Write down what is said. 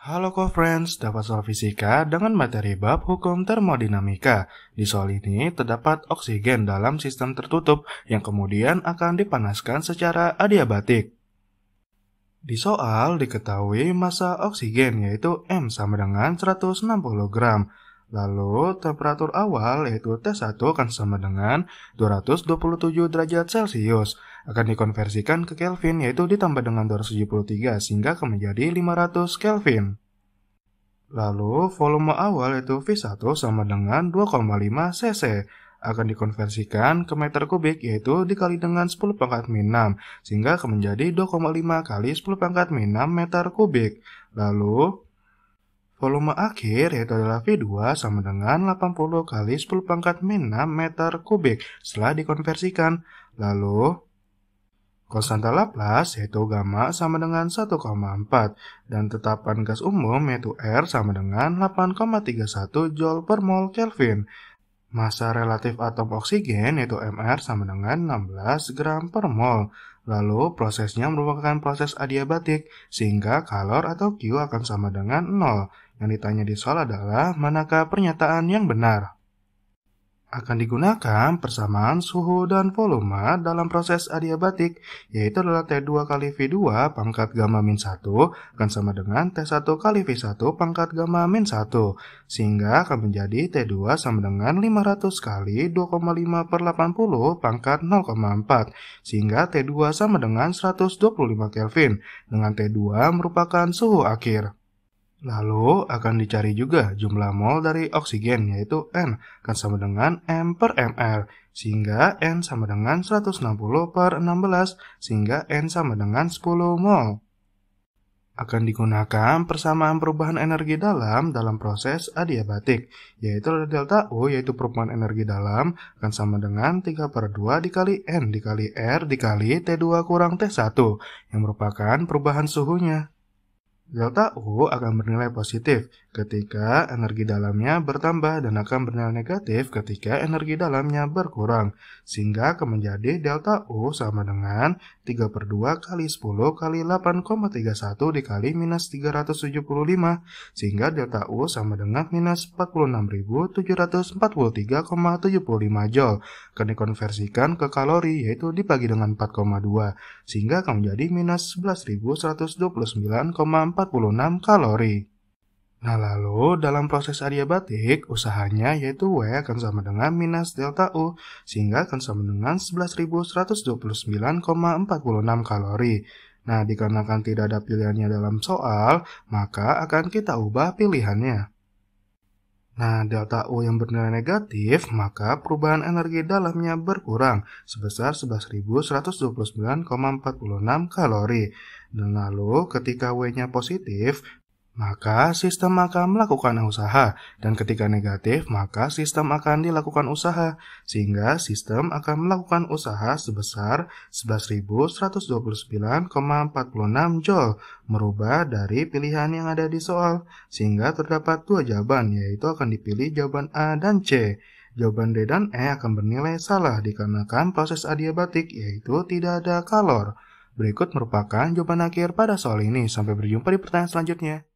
Halo co-friends, dapat soal fisika dengan materi bab hukum termodinamika. Di soal ini terdapat oksigen dalam sistem tertutup yang kemudian akan dipanaskan secara adiabatik. Di soal diketahui massa oksigen yaitu M sama dengan 160 gram. Lalu, temperatur awal yaitu T1 akan sama dengan 227 derajat Celcius. Akan dikonversikan ke Kelvin yaitu ditambah dengan 273 sehingga akan menjadi 500 Kelvin. Lalu, volume awal yaitu V1 sama dengan 2,5 cc. Akan dikonversikan ke meter kubik yaitu dikali dengan 10 pangkat min 6 sehingga akan menjadi 2,5 kali 10 pangkat min 6 meter kubik. Lalu, Volume akhir yaitu adalah V2 sama dengan 80 kali 10 pangkat min 6 meter kubik setelah dikonversikan. Lalu, konstanta Laplace yaitu gamma sama dengan 1,4 dan tetapan gas umum yaitu R sama dengan 8,31 Joule per mol Kelvin. Masa relatif atom oksigen yaitu MR sama dengan 16 gram per mol. Lalu prosesnya merupakan proses adiabatik sehingga kalor atau Q akan sama dengan 0. Yang ditanya di soal adalah manakah pernyataan yang benar? akan digunakan persamaan suhu dan volume dalam proses adiabatik, yaitu adalah T2 kali V2 pangkat gamma min 1 akan sama dengan T1 kali V1 pangkat gamma min 1, sehingga akan menjadi T2 sama dengan 500 kali 2,5 per 80 pangkat 0,4, sehingga T2 sama dengan 125 Kelvin, dengan T2 merupakan suhu akhir. Lalu akan dicari juga jumlah mol dari oksigen yaitu N akan sama dengan M per mR, sehingga N sama dengan 160 per 16 sehingga N sama dengan 10 mol. Akan digunakan persamaan perubahan energi dalam dalam proses adiabatik yaitu delta U yaitu perubahan energi dalam akan sama dengan 3 per 2 dikali N dikali R dikali T2 kurang T1 yang merupakan perubahan suhunya. Delta U akan bernilai positif ketika energi dalamnya bertambah dan akan bernilai negatif ketika energi dalamnya berkurang, sehingga akan menjadi delta U sama dengan 3 per 2 kali 10 kali 8,31 dikali minus 375, sehingga delta U sama dengan minus 46.743,75 Joule. Akan dikonversikan ke kalori yaitu dibagi dengan 4,2, sehingga akan menjadi minus 11.129,4 46 kalori. Nah lalu dalam proses adiabatik usahanya yaitu W akan sama dengan minus delta U sehingga akan sama dengan 11.129,46 kalori. Nah dikarenakan tidak ada pilihannya dalam soal maka akan kita ubah pilihannya. Nah, delta U yang bernilai negatif, maka perubahan energi dalamnya berkurang sebesar 11.129,46 kalori. Dan lalu, ketika W-nya positif, maka sistem akan melakukan usaha, dan ketika negatif, maka sistem akan dilakukan usaha, sehingga sistem akan melakukan usaha sebesar 11.129,46 Joule, merubah dari pilihan yang ada di soal, sehingga terdapat dua jawaban, yaitu akan dipilih jawaban A dan C. Jawaban D dan E akan bernilai salah dikarenakan proses adiabatik, yaitu tidak ada kalor. Berikut merupakan jawaban akhir pada soal ini. Sampai berjumpa di pertanyaan selanjutnya.